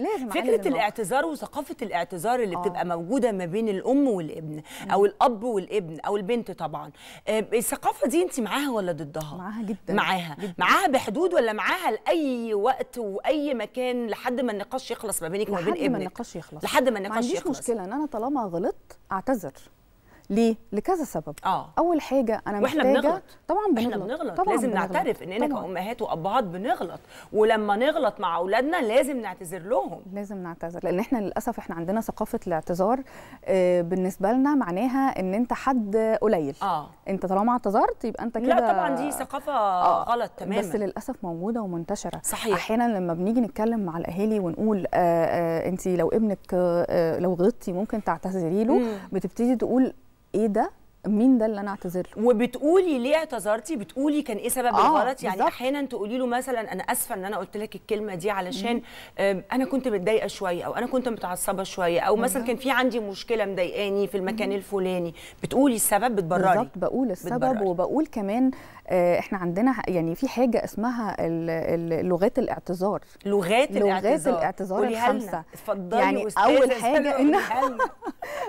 لازم فكره الاعتذار وثقافه الاعتذار اللي آه. بتبقى موجوده ما بين الام والابن او الاب والابن او البنت طبعا آه، الثقافه دي انت معاها ولا ضدها معاها جدا معاها جداً. معاها بحدود ولا معاها لاي وقت واي مكان لحد ما النقاش يخلص ما بينك وما بين ابنك لحد ما النقاش يخلص لحد ما النقاش يخلص ما عنديش يخلص. مشكله ان انا طالما غلطت اعتذر ليه لكذا سبب آه. اول حاجه انا واحنا بنغلط طبعا بنغلط احنا بنغلط طبعا لازم بنغلط. نعترف اننا كامهات وابهات بنغلط ولما نغلط مع اولادنا لازم نعتذر لهم لازم نعتذر لان احنا للاسف احنا عندنا ثقافه الاعتذار آه، بالنسبه لنا معناها ان انت حد قليل آه. انت طالما اعتذرت يبقى انت كده لا طبعا دي ثقافه آه. غلط تماما بس للاسف موجوده ومنتشره صحيح احيانا لما بنيجي نتكلم مع الاهالي ونقول آه آه انت لو ابنك آه لو غلطتي ممكن تعتذري له بتبتدي تقول ايه ده مين ده اللي انا اعتذر له وبتقولي ليه اعتذرتي بتقولي كان ايه سبب آه الغلط يعني بالزبط. احيانا تقولي له مثلا انا اسفه ان انا قلت لك الكلمه دي علشان انا كنت متضايقه شويه او انا كنت متعصبه شويه او مثلا كان في عندي مشكله مضايقاني في المكان الفلاني بتقولي السبب بتبرري بالظبط بقول السبب بتبرر. وبقول كمان آه، احنا عندنا يعني في حاجه اسمها لغات الاعتذار لغات الاعتذار لغات الاعتذار الخمسه اتفضلي يعني اول حاجه ان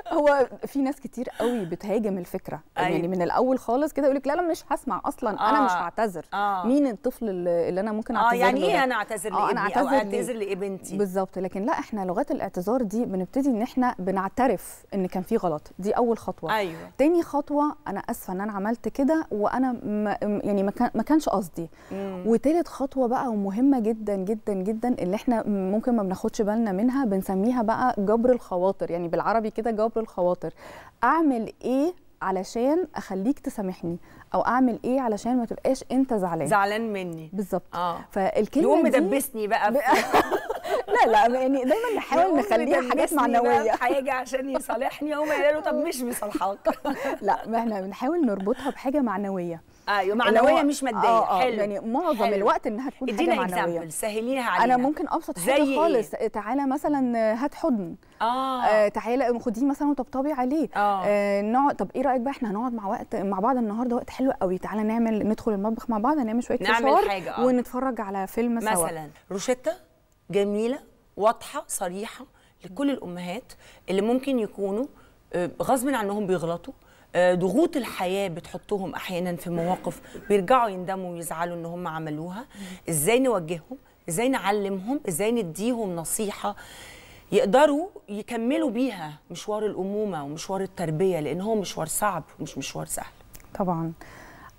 هو في ناس كتير قوي بتهاجم الفكره فكره أيوة. يعني من الاول خالص كده يقول لك لا لا مش هسمع اصلا آه. انا مش آه. هعتذر آه. مين الطفل اللي انا ممكن آه، اعتذر اه يعني ايه انا اعتذر آه انا اعتذر, أعتذر لابنتي بالظبط لكن لا احنا لغات الاعتذار دي بنبتدي ان احنا بنعترف ان كان في غلط دي اول خطوه أيوة. تاني خطوه انا اسفه ان انا عملت كده وانا يعني ما يعني ما كانش قصدي وتالت خطوه بقى ومهمه جدا جدا جدا اللي احنا ممكن ما بناخدش بالنا منها بنسميها بقى جبر الخواطر يعني بالعربي كده جبر الخواطر اعمل ايه علشان اخليك تسامحني او اعمل ايه علشان ما تبقاش انت زعلان زعلان مني بالظبط اه فالكلمه يقوم مدبسني بقى لا لا يعني دايما نحاول نخليها حاجات معنويه حاجه عشان يصالحني يقوم قال له طب مش مصالحاك لا ما احنا بنحاول نربطها بحاجه معنويه ايوه معنويه مش ماديه آه آه حلو يعني معظم حلو. الوقت انها تكون حاجه معنويه سهليها علينا انا ممكن ابسط حاجه زي إيه؟ خالص إيه؟ تعالى مثلا آه، هات حضن اه, آه تعالى خديه مثلا وطبطبي عليه آه. آه نقعد طب ايه رايك بقى احنا هنقعد مع وقت مع بعض النهارده وقت حلو قوي تعالى نعمل ندخل المطبخ مع بعض نعمل شويه نعمل فشار حاجة آه. ونتفرج على فيلم مثلا سوا مثلا روشيتا جميله واضحه صريحه لكل الامهات اللي ممكن يكونوا آه، غصب عنهم بيغلطوا آه، ضغوط الحياه بتحطهم احيانا في مواقف بيرجعوا يندموا ويزعلوا ان هم عملوها ازاي نوجههم ازاي نعلمهم ازاي نديهم نصيحه يقدروا يكملوا بيها مشوار الامومه ومشوار التربيه لان هو مشوار صعب ومش مشوار سهل طبعا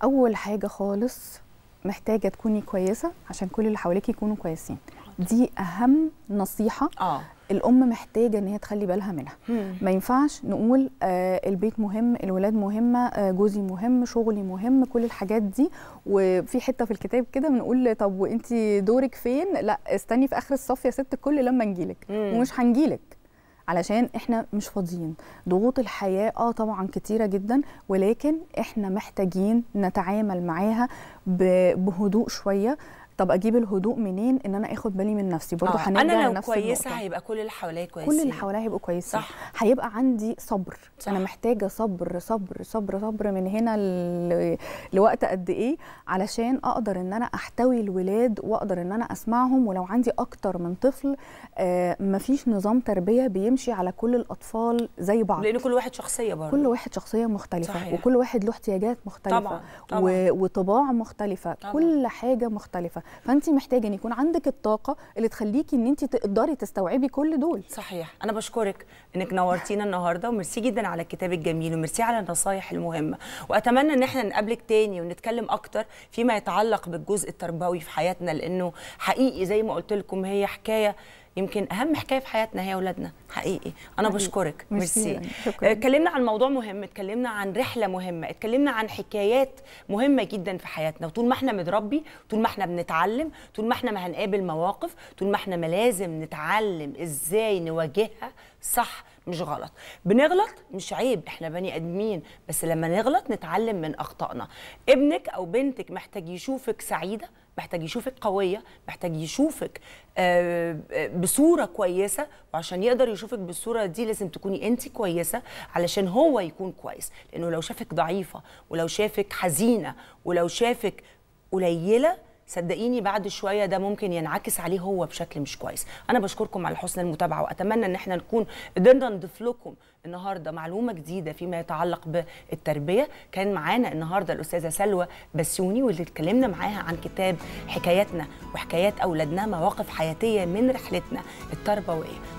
اول حاجه خالص محتاجه تكوني كويسه عشان كل اللي حواليك يكونوا كويسين دي اهم نصيحه آه. الام محتاجه ان هي تخلي بالها منها مم. ما ينفعش نقول آه البيت مهم الولاد مهمه آه جوزي مهم شغلي مهم كل الحاجات دي وفي حته في الكتاب كده بنقول طب وانت دورك فين لا استني في اخر الصف يا ست الكل لما نجيلك مم. ومش هنجيلك علشان احنا مش فاضيين ضغوط الحياه اه طبعا كتيره جدا ولكن احنا محتاجين نتعامل معاها بهدوء شويه طب اجيب الهدوء منين ان انا اخد بالي من نفسي برضه آه. انا لو كويسه النقطة. هيبقى كل اللي حواليا كويسين كل اللي حواليا هيبقوا كويسين صح هيبقى عندي صبر صح. انا محتاجه صبر صبر صبر صبر من هنا ل... لوقت قد ايه علشان اقدر ان انا احتوي الولاد واقدر ان انا اسمعهم ولو عندي اكتر من طفل آه مفيش نظام تربيه بيمشي على كل الاطفال زي بعض لان كل واحد شخصيه برضه كل واحد شخصيه مختلفه صحيح. وكل واحد له احتياجات مختلفه طبعا. طبعا. و... وطباع مختلفه طبعا. كل حاجه مختلفه فانت محتاجه ان يكون عندك الطاقه اللي تخليكي ان انت تقدري تستوعبي كل دول صحيح انا بشكرك انك نورتينا النهارده وميرسي جدا على الكتاب الجميل وميرسي على النصايح المهمه واتمنى ان احنا نقابلك تاني ونتكلم اكتر فيما يتعلق بالجزء التربوي في حياتنا لانه حقيقي زي ما قلت لكم هي حكايه يمكن اهم حكايه في حياتنا هي اولادنا حقيقي انا حقيقي. بشكرك ميرسي آه، اتكلمنا عن موضوع مهم اتكلمنا عن رحله مهمه اتكلمنا عن حكايات مهمه جدا في حياتنا وطول ما احنا متربي طول ما احنا بنتعلم طول ما احنا ما هنقابل مواقف طول ما احنا ما لازم نتعلم ازاي نواجهها صح مش غلط بنغلط مش عيب احنا بني ادمين بس لما نغلط نتعلم من اخطائنا ابنك او بنتك محتاج يشوفك سعيده محتاج يشوفك قويه محتاج يشوفك آه، آه، بصوره كويسه وعشان يقدر يشوفك بالصوره دي لازم تكوني انت كويسه علشان هو يكون كويس لانه لو شافك ضعيفه ولو شافك حزينه ولو شافك قليله صدقيني بعد شويه ده ممكن ينعكس عليه هو بشكل مش كويس انا بشكركم على حسن المتابعه واتمنى ان احنا نكون قدرنا نضيف لكم النهارده معلومه جديده فيما يتعلق بالتربيه كان معانا النهارده الاستاذه سلوى بسيوني واللي اتكلمنا معاها عن كتاب حكاياتنا وحكايات اولادنا مواقف حياتيه من رحلتنا التربويه